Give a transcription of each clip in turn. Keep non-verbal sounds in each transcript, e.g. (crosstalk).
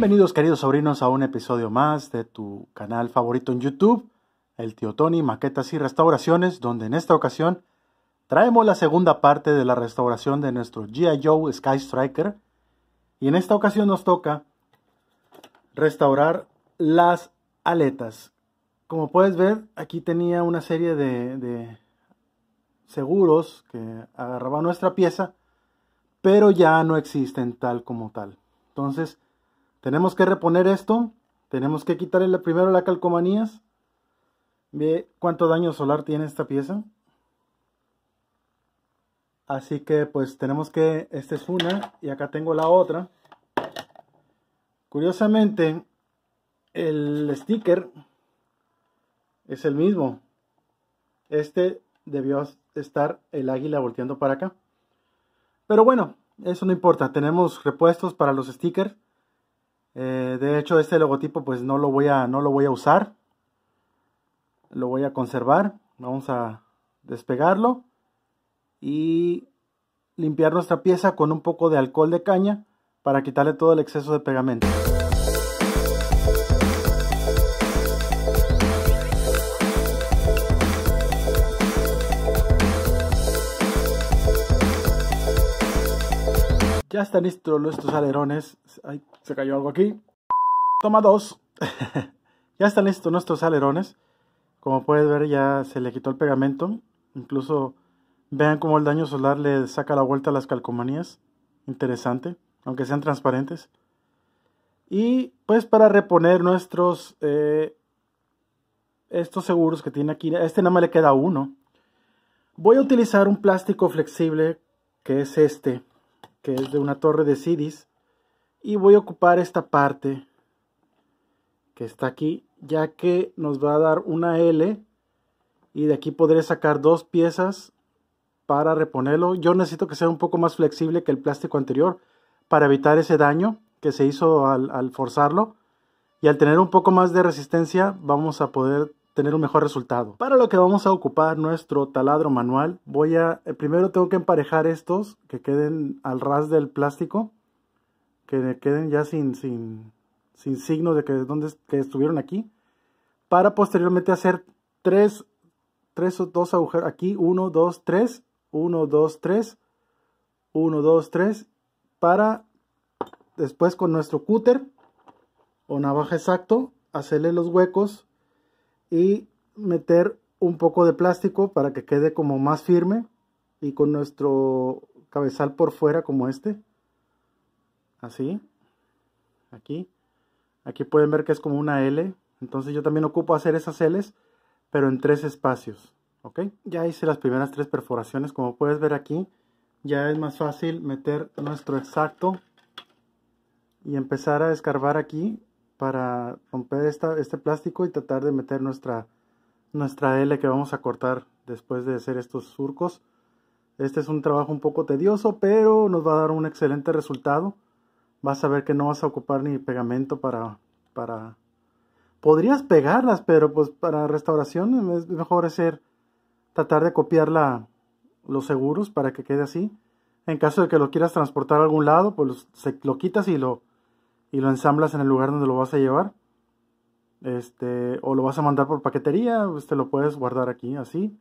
Bienvenidos queridos sobrinos a un episodio más de tu canal favorito en YouTube, el tío Tony, maquetas y restauraciones, donde en esta ocasión traemos la segunda parte de la restauración de nuestro GI Joe Sky Striker. Y en esta ocasión nos toca restaurar las aletas. Como puedes ver, aquí tenía una serie de, seguros que agarraba nuestra pieza, pero ya no existen tal como tal. Entonces, tenemos que reponer esto. Tenemos que quitarle primero la calcomanías. Ve cuánto daño solar tiene esta pieza. Así que pues tenemos que, esta es una y acá tengo la otra. Curiosamente, el sticker es el mismo. Este debió estar el águila volteando para acá. Pero bueno, eso no importa. Tenemos repuestos para los stickers. Eh, de hecho, este logotipo pues no lo voy a, no lo voy a usar. Lo voy a conservar. Vamos a despegarlo y limpiar nuestra pieza con un poco de alcohol de caña para quitarle todo el exceso de pegamento. Ya están listos nuestros alerones. Ay, se cayó algo aquí. Toma dos. (laughs) ya están listos nuestros alerones. Como puedes ver ya se le quitó el pegamento. Incluso vean cómo el daño solar le saca la vuelta a las calcomanías. Interesante, aunque sean transparentes. Y pues para reponer nuestros... Eh, estos seguros que tiene aquí. A este nada más le queda uno. Voy a utilizar un plástico flexible que es este que es de una torre de Cidis. Y voy a ocupar esta parte que está aquí, ya que nos va a dar una L. Y de aquí podré sacar dos piezas para reponerlo. Yo necesito que sea un poco más flexible que el plástico anterior para evitar ese daño que se hizo al, al forzarlo. Y al tener un poco más de resistencia vamos a poder tener un mejor resultado. Para lo que vamos a ocupar nuestro taladro manual, voy a, eh, primero tengo que emparejar estos que queden al ras del plástico, que queden ya sin, sin, sin signo de que, estuvieron aquí, para posteriormente hacer tres, tres o dos agujeros, aquí 1, 2, 3, 1, 2, 3, 1, 2, 3, para después con nuestro cúter o navaja exacto, hacerle los huecos y meter un poco de plástico para que quede como más firme y con nuestro cabezal por fuera como este así aquí aquí pueden ver que es como una L entonces yo también ocupo hacer esas L's pero en tres espacios ok ya hice las primeras tres perforaciones como puedes ver aquí ya es más fácil meter nuestro exacto y empezar a escarbar aquí para romper este plástico y tratar de meter nuestra, nuestra L que vamos a cortar después de hacer estos surcos. Este es un trabajo un poco tedioso, pero nos va a dar un excelente resultado. Vas a ver que no vas a ocupar ni pegamento para... para... Podrías pegarlas, pero pues para restauración es mejor hacer, tratar de copiar los seguros para que quede así. En caso de que lo quieras transportar a algún lado, pues lo quitas y lo, y lo ensamblas en el lugar donde lo vas a llevar. Este, o lo vas a mandar por paquetería, usted pues, lo puedes guardar aquí, así.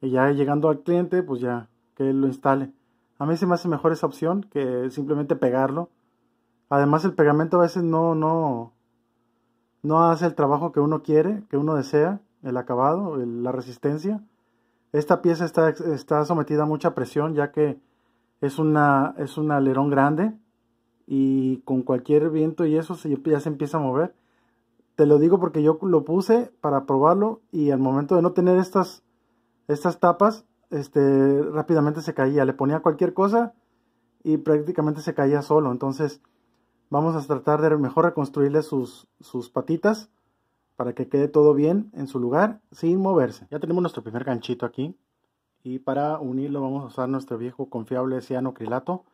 Y ya llegando al cliente, pues ya que él lo instale. A mí se me hace mejor esa opción que simplemente pegarlo. Además el pegamento a veces no, no, no hace el trabajo que uno quiere, que uno desea, el acabado, la resistencia. Esta pieza está, está sometida a mucha presión ya que es, una, es un alerón grande y con cualquier viento y eso ya se empieza a mover. Te lo digo porque yo lo puse para probarlo y al momento de no tener estas, estas tapas, este, rápidamente se caía. Le ponía cualquier cosa y prácticamente se caía solo. Entonces vamos a tratar de mejor reconstruirle sus, sus patitas para que quede todo bien en su lugar sin moverse. Ya tenemos nuestro primer ganchito aquí y para unirlo vamos a usar nuestro viejo confiable cianocrilato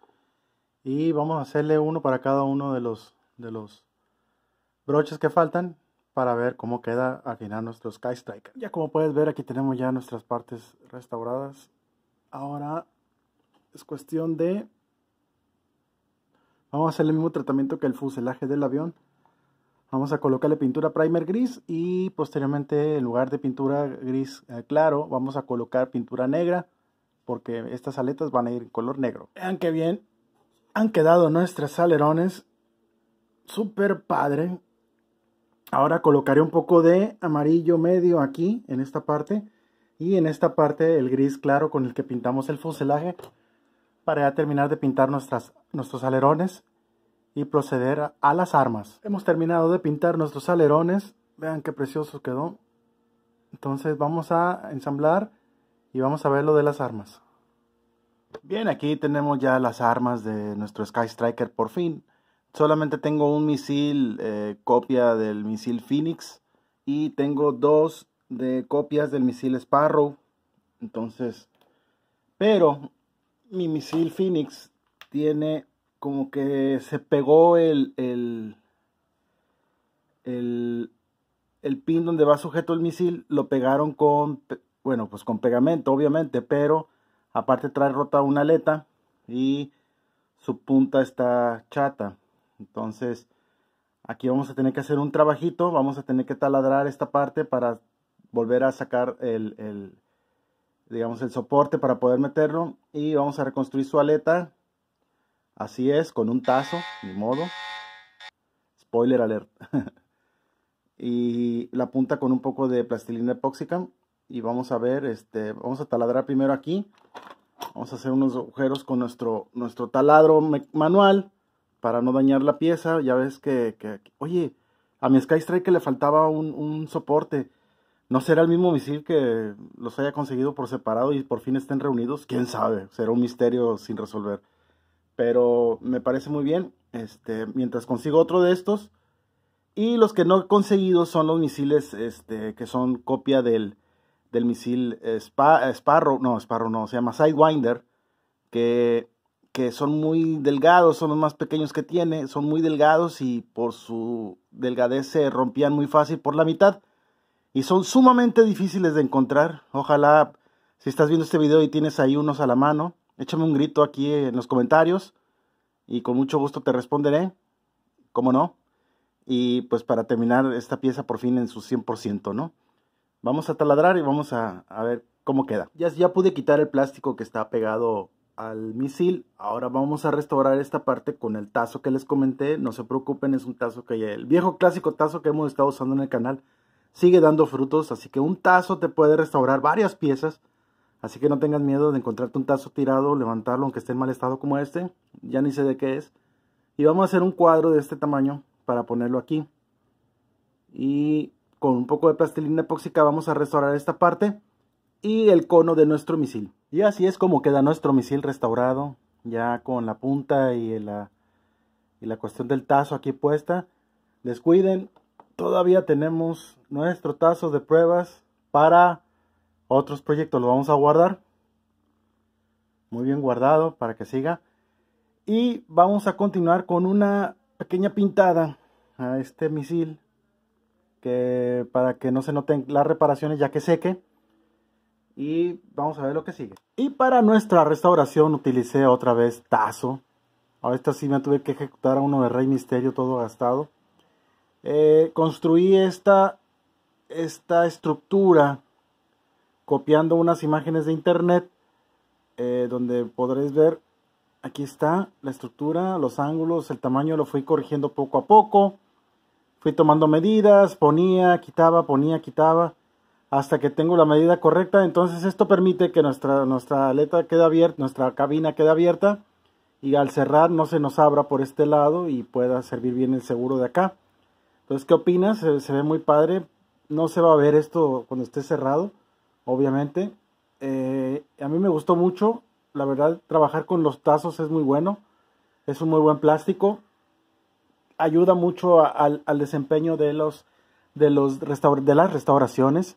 y vamos a hacerle uno para cada uno de los, de los broches que faltan para ver cómo queda al final nuestro Sky Striker. Ya como puedes ver aquí tenemos ya nuestras partes restauradas. Ahora es cuestión de... Vamos a hacer el mismo tratamiento que el fuselaje del avión. Vamos a colocarle pintura primer gris y posteriormente en lugar de pintura gris eh, claro vamos a colocar pintura negra porque estas aletas van a ir en color negro. Vean qué bien han quedado nuestros alerones super padre. Ahora colocaré un poco de amarillo medio aquí, en esta parte. Y en esta parte el gris claro con el que pintamos el fuselaje. Para ya terminar de pintar nuestros alerones y proceder a, las armas. Hemos terminado de pintar nuestros alerones. Vean qué precioso quedó. Entonces vamos a ensamblar y vamos a ver lo de las armas. Bien, aquí tenemos ya las armas de nuestro Sky Striker por fin. Solamente tengo un misil eh, copia del misil Phoenix y tengo dos de copias del misil Sparrow. Entonces, pero mi misil Phoenix tiene como que se pegó el, el, el, el pin donde va sujeto el misil, lo pegaron con, bueno, pues con pegamento, obviamente, pero Aparte trae rota una aleta y su punta está chata. Entonces aquí vamos a tener que hacer un trabajito, vamos a tener que taladrar esta parte para volver a sacar el, digamos el soporte para poder meterlo y vamos a reconstruir su aleta así es con un tazo ni modo spoiler alert (laughs) y la punta con un poco de plastilina epóxica y vamos a ver, este, vamos a taladrar primero aquí. Vamos a hacer unos agujeros con nuestro, nuestro taladro manual para no dañar la pieza. Ya ves que, oye, a mi Sky Strike le faltaba un, un, soporte. ¿No será el mismo misil que los haya conseguido por separado y por fin estén reunidos? ¿Quién sabe? Será un misterio sin resolver. Pero me parece muy bien. Este, mientras consigo otro de estos. Y los que no he conseguido son los misiles este, que son copia del, del misil Sparrow, no, Sparrow no, se llama Sidewinder, que, que son muy delgados, son los más pequeños que tiene, son muy delgados y por su delgadez se rompían muy fácil por la mitad y son sumamente difíciles de encontrar. Ojalá, si estás viendo este video y tienes ahí unos a la mano, échame un grito aquí en los comentarios y con mucho gusto te responderé, ¿Cómo no. Y pues para terminar esta pieza por fin en su 100%, ¿no? Vamos a taladrar y vamos a, ver cómo queda. Ya, ya pude quitar el plástico que está pegado al misil. Ahora vamos a restaurar esta parte con el tazo que les comenté. No se preocupen, es un tazo que el viejo clásico tazo que hemos estado usando en el canal sigue dando frutos. Así que un tazo te puede restaurar varias piezas. Así que no tengas miedo de encontrarte un tazo tirado, levantarlo aunque esté en mal estado como este. Ya ni sé de qué es. Y vamos a hacer un cuadro de este tamaño para ponerlo aquí. Y con un poco de plastilina epóxica vamos a restaurar esta parte y el cono de nuestro misil. Y así es como queda nuestro misil restaurado, ya con la punta y la, y la cuestión del tazo aquí puesta. cuiden todavía tenemos nuestro tazo de pruebas para otros proyectos. Lo vamos a guardar, muy bien guardado para que siga. Y vamos a continuar con una pequeña pintada a este misil que para que no se noten las reparaciones ya que seque. Y vamos a ver lo que sigue. Y para nuestra restauración utilicé otra vez tazo. ahora esta sí me tuve que ejecutar a uno de Rey Misterio todo gastado. Eh, construí esta, esta estructura copiando unas imágenes de internet eh, donde podréis ver aquí está la estructura, los ángulos, el tamaño lo fui corrigiendo poco a poco. Fui tomando medidas, ponía, quitaba, ponía, quitaba, hasta que tengo la medida correcta. Entonces esto permite que nuestra, nuestra aleta quede abierta, nuestra cabina quede abierta y al cerrar no se nos abra por este lado y pueda servir bien el seguro de acá. Entonces, ¿qué opinas? Se, ve muy padre. No se va a ver esto cuando esté cerrado, obviamente. Eh, a mí me gustó mucho. La verdad, trabajar con los tazos es muy bueno. Es un muy buen plástico ayuda mucho al desempeño de, los, de, los de las restauraciones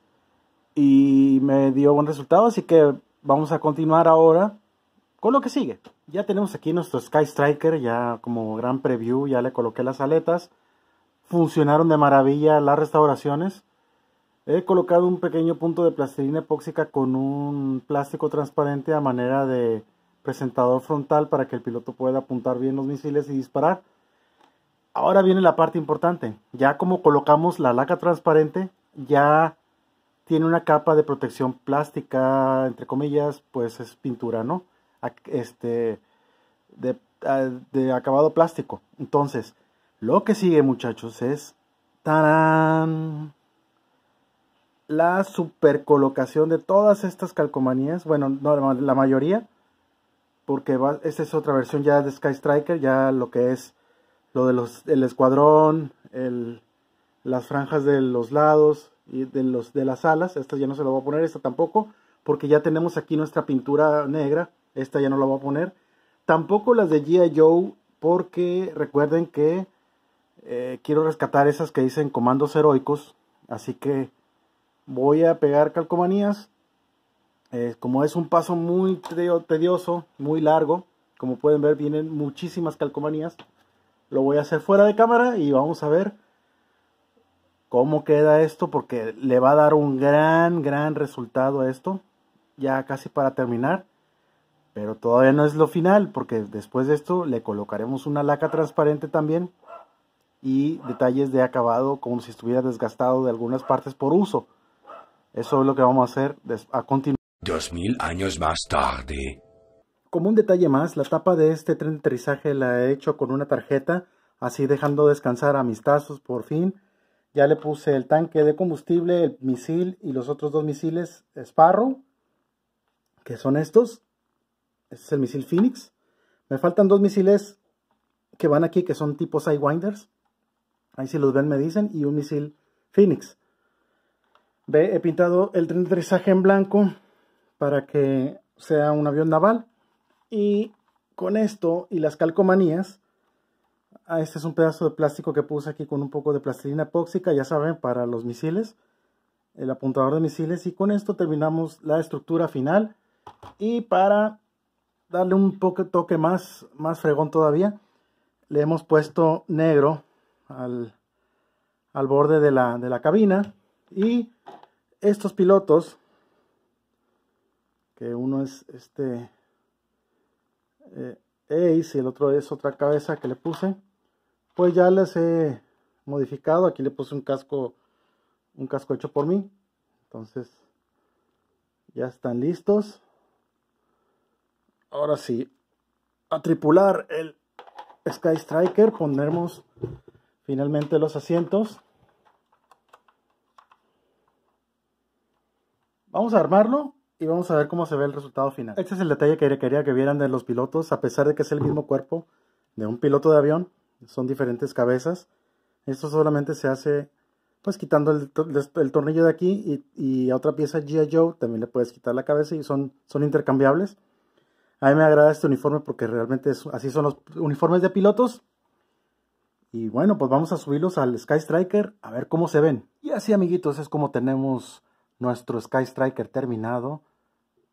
y me dio buen resultado, así que vamos a continuar ahora con lo que sigue. Ya tenemos aquí nuestro Sky Striker, ya como gran preview, ya le coloqué las aletas. Funcionaron de maravilla las restauraciones. He colocado un pequeño punto de plastilina epóxica con un plástico transparente a manera de presentador frontal para que el piloto pueda apuntar bien los misiles y disparar. Ahora viene la parte importante. Ya como colocamos la laca transparente, ya tiene una capa de protección plástica, entre comillas, pues es pintura, ¿no? Este, ah, de, acabado plástico. Entonces, lo que sigue, muchachos, es... Tan. La supercolocación de todas estas calcomanías. Bueno, no, la mayoría. Porque esta es otra versión ya de Sky Striker, ya lo que es lo de los, el escuadrón, las franjas de los lados y de, los, de las alas. Esta ya no se la voy a poner, esta tampoco, porque ya tenemos aquí nuestra pintura negra. Esta ya no la voy a poner. Tampoco las de G.I. Joe, porque recuerden que eh, quiero rescatar esas que dicen comandos heroicos. Así que voy a pegar calcomanías. Eh, como es un paso muy tedioso, muy largo, como pueden ver, vienen muchísimas calcomanías. Lo voy a hacer fuera de cámara y vamos a ver cómo queda esto porque le va a dar un gran, gran resultado a esto. Ya casi para terminar. Pero todavía no es lo final porque después de esto le colocaremos una laca transparente también y detalles de acabado como si estuviera desgastado de algunas partes por uso. Eso es lo que vamos a hacer a continuación. Dos mil años más tarde. Como un detalle más, la tapa de este tren de aterrizaje la he hecho con una tarjeta, así dejando descansar a mis tazos por fin. Ya le puse el tanque de combustible, el misil y los otros dos misiles Sparrow, que son estos. Este es el misil Phoenix. Me faltan dos misiles que van aquí, que son tipo Sidewinders. Ahí si los ven me dicen, y un misil Phoenix. Ve, he pintado el tren de aterrizaje en blanco para que sea un avión naval. Y con esto y las calcomanías, ah, este es un pedazo de plástico que puse aquí con un poco de plastilina epóxica, ya saben, para los misiles, el apuntador de misiles. Y con esto terminamos la estructura final. Y para darle un poco, toque más, más fregón todavía, le hemos puesto negro al, borde de la, de la cabina. Y estos pilotos, que uno es este eh, Ace y el otro es otra cabeza que le puse. Pues ya les he modificado. Aquí le puse un casco, un casco hecho por mí. Entonces, ya están listos. Ahora sí, a tripular el Sky Striker. ponemos finalmente los asientos. Vamos a armarlo y vamos a ver cómo se ve el resultado final. Este es el detalle que quería que vieran de los pilotos, a pesar de que es el mismo cuerpo de un piloto de avión, son diferentes cabezas. Esto solamente se hace pues quitando el, tornillo de aquí y, a otra pieza G.I. Joe también le puedes quitar la cabeza y son, son intercambiables. A mí me agrada este uniforme porque realmente así son los uniformes de pilotos. Y bueno, pues vamos a subirlos al Sky Striker a ver cómo se ven. Y así amiguitos es como tenemos nuestro Sky Striker terminado.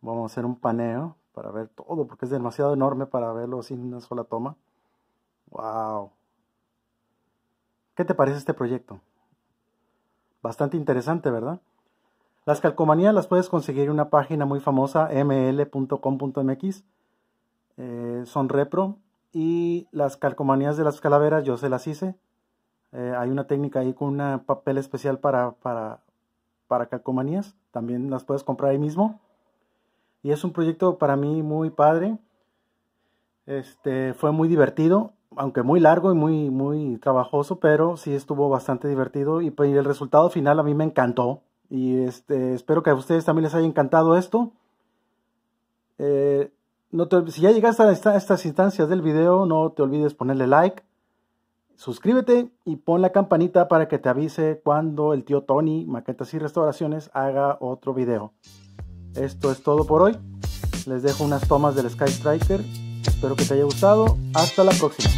Vamos a hacer un paneo para ver todo, porque es demasiado enorme para verlo sin una sola toma. ¡Wow! ¿Qué te parece este proyecto? Bastante interesante, ¿verdad? Las calcomanías las puedes conseguir en una página muy famosa, ml.com.mx. Eh, son repro. Y las calcomanías de las calaveras yo se las hice. Eh, hay una técnica ahí con un papel especial para calcomanías. También las puedes comprar ahí mismo. Y es un proyecto para mí muy padre. Este, fue muy divertido, aunque muy largo y muy, muy trabajoso, pero sí estuvo bastante divertido y, pues, el resultado final a mí me encantó. Y este, espero que a ustedes también les haya encantado esto. Eh, si ya llegaste a, a estas instancias del video, no te olvides ponerle like, suscríbete y pon la campanita para que te avise cuando el tío Tony, Maquetas y Restauraciones, haga otro video. Esto es todo por hoy. Les dejo unas tomas del Sky Striker. Espero que te haya gustado. Hasta la próxima.